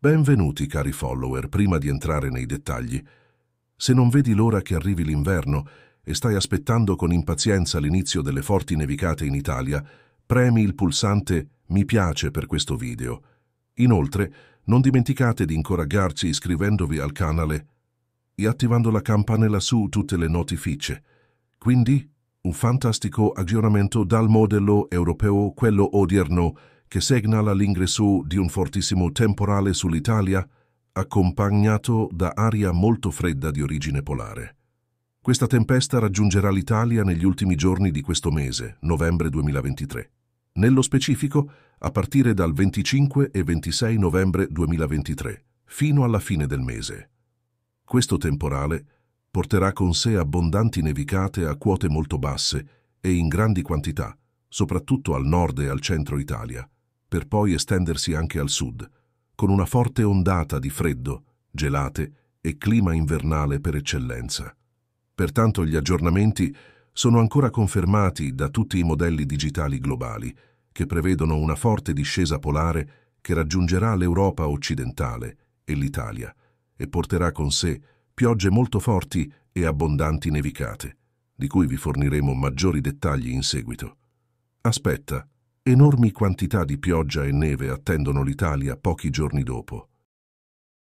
Benvenuti, cari follower, prima di entrare nei dettagli. Se non vedi l'ora che arrivi l'inverno e stai aspettando con impazienza l'inizio delle forti nevicate in Italia, premi il pulsante Mi piace per questo video. Inoltre, non dimenticate di incoraggiarci iscrivendovi al canale e attivando la campanella su tutte le notifiche. Quindi, un fantastico aggiornamento dal modello europeo, quello odierno, che segnala l'ingresso di un fortissimo temporale sull'Italia accompagnato da aria molto fredda di origine polare. Questa tempesta raggiungerà l'Italia negli ultimi giorni di questo mese, novembre 2023. Nello specifico, a partire dal 25 e 26 novembre 2023, fino alla fine del mese. Questo temporale porterà con sé abbondanti nevicate a quote molto basse e in grandi quantità, soprattutto al nord e al centro Italia, per poi estendersi anche al sud, con una forte ondata di freddo, gelate e clima invernale per eccellenza. Pertanto gli aggiornamenti sono ancora confermati da tutti i modelli digitali globali, che prevedono una forte discesa polare che raggiungerà l'Europa occidentale e l'Italia e porterà con sé piogge molto forti e abbondanti nevicate, di cui vi forniremo maggiori dettagli in seguito. Aspetta, Enormi quantità di pioggia e neve attendono l'Italia pochi giorni dopo.